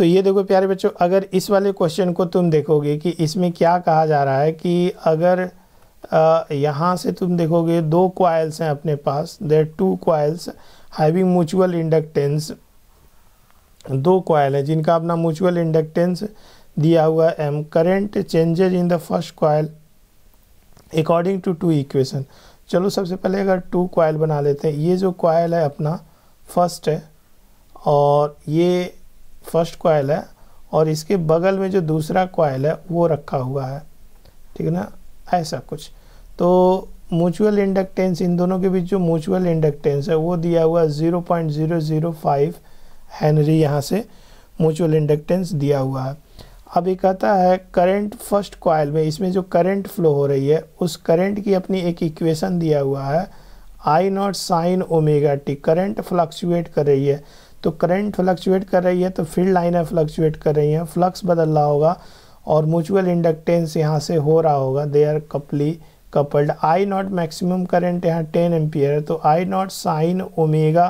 तो ये देखो प्यारे बच्चों अगर इस वाले क्वेश्चन को तुम देखोगे कि इसमें क्या कहा जा रहा है कि अगर यहाँ से तुम देखोगे दो क्वाइल्स हैं अपने पास there two coils having mutual inductance दो क्वाइल हैं जिनका अपना म्यूचुअल इंडक्टेंस दिया हुआ है M current changes in the first coil according to to equation चलो सबसे पहले अगर टू क्वाइल बना लेते हैं ये जो क्वाइल है अपना फर्स्ट है और ये फर्स्ट कॉयल है और इसके बगल में जो दूसरा कॉयल है वो रखा हुआ है ठीक है ना ऐसा कुछ तो म्यूचुअल इंडक्टेंस इन दोनों के बीच जो म्यूचुअल इंडक्टेंस है वो दिया हुआ 0.005 हेनरी यहाँ से म्यूचुअल इंडक्टेंस दिया हुआ है अब ये कहता है करंट फर्स्ट कॉयल में इसमें जो करंट फ्लो हो रही है उस करंट की अपनी एक इक्वेशन दिया हुआ है I naught sine omega T current fluctuate कर रही है तो करंट फ्लक्चुएट कर रही है तो फील्ड लाइनें फ्लक्चुएट कर रही हैं फ्लक्स बदल रहा होगा और म्यूचुअल इंडक्टेंस यहाँ से हो रहा होगा दे आर कपली coupled I naught maximum current यहाँ टेन एम्पियर है तो I naught sine omega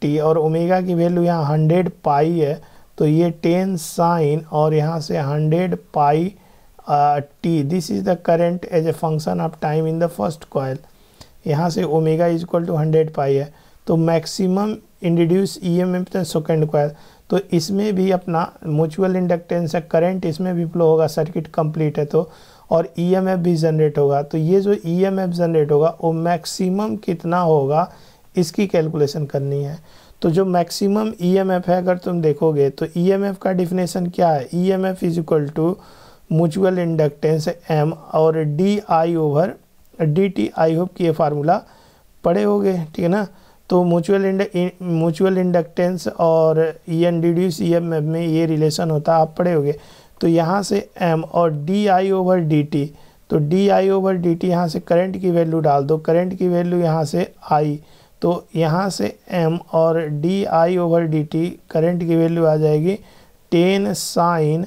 T और ओमेगा की वैल्यू यहाँ हंड्रेड पाई है तो ये टेन साइन और यहाँ से hundred pi T this is the current as a function of time in the first coil यहाँ से omega is equal to hundred pi है तो maximum induced E M F second क्वायर तो इसमें भी अपना म्यूचुअल इंडक्टेंस है करंट इसमें भी फ्लो होगा सर्किट कंप्लीट है तो और ईएमएफ e भी जनरेट होगा तो ये जो ईएमएफ e जनरेट होगा वो मैक्सिमम कितना होगा इसकी कैलकुलेशन करनी है तो जो मैक्सिमम ईएमएफ e है अगर तुम देखोगे तो ईएमएफ का डिफिनेशन क्या है E M F is equal to mutual inductance M और D I over D T I hope की ये फार्मूला पड़े गए ठीक है ना तो म्यूचुअल म्यूचुअल इंडक्टेंस और E N D D C M में ये रिलेशन होता है आप पढ़े होंगे तो यहाँ से एम और D I over D T तो D I over D T यहाँ से करंट की वैल्यू डाल दो करंट की वैल्यू यहाँ से आई तो यहाँ से एम और D I over D T current की वैल्यू आ जाएगी ten sine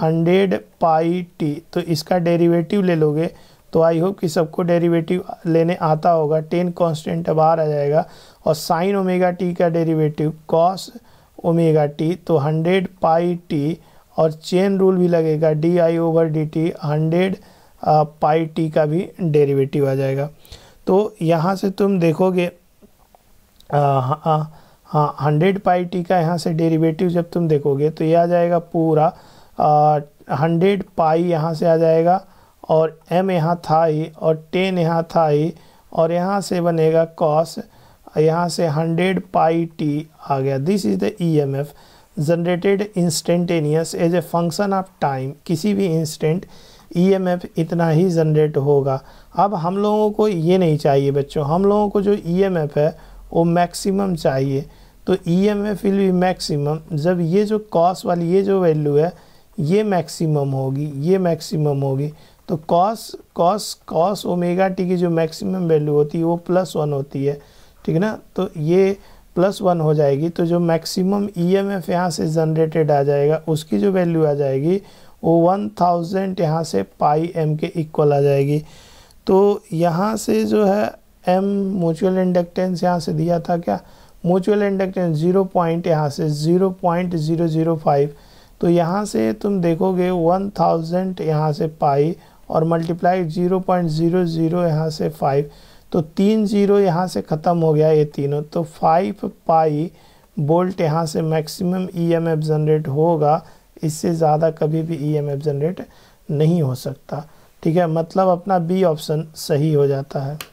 hundred pi T तो इसका डेरिवेटिव ले लोगे तो आई होप कि सबको डेरिवेटिव लेने आता होगा टेन कॉन्स्टेंट अब आ जाएगा और साइन ओमेगा टी का डेरिवेटिव कॉस ओमेगा टी तो हंड्रेड पाई टी और चेन रूल भी लगेगा D I over D T hundred pi T का भी डेरिवेटिव आ जाएगा तो यहाँ से तुम देखोगे हाँ हाँ हंड्रेड पाई टी का यहाँ से डेरिवेटिव जब तुम देखोगे तो ये आ जाएगा पूरा हंड्रेड पाई यहाँ से आ जाएगा और m यहाँ था ही और टेन यहाँ था ही और यहाँ से बनेगा कॉस यहाँ से हंड्रेड पाई टी आ गया this is the E M F generated instantaneous as a function of time किसी भी इंस्टेंट ई एम एफ इतना ही जनरेट होगा अब हम लोगों को ये नहीं चाहिए बच्चों हम लोगों को जो ई एम एफ है वो मैक्सिमम चाहिए तो E M F will be maximum जब ये जो कॉस वाली ये जो वैल्यू है ये मैक्सिमम होगी ये मैक्सिमम होगी तो cos cos cos omega T की जो मैक्सिमम वैल्यू होती है वो प्लस वन होती है ठीक है ना तो ये प्लस वन हो जाएगी तो जो मैक्सिमम ई एम एफ यहाँ से जनरेटेड आ जाएगा उसकी जो वैल्यू आ जाएगी वो वन थाउजेंड यहाँ से पाई एम के इक्वल आ जाएगी तो यहाँ से जो है एम म्यूचुअल इंडक्टेंस यहाँ से दिया था क्या म्यूचुअल इंडक्टेंस ज़ीरो पॉइंट यहाँ से zero point zero zero five तो यहाँ से तुम देखोगे वन थाउजेंड यहाँ से पाई और multiply zero point zero zero यहाँ से फाइव तो तीन ज़ीरो यहाँ से ख़त्म हो गया ये तीनों तो फाइव पाई बोल्ट यहाँ से मैक्सिमम ईएमएफ जनरेट होगा इससे ज़्यादा कभी भी ईएमएफ e जनरेट नहीं हो सकता ठीक है मतलब अपना बी ऑप्शन सही हो जाता है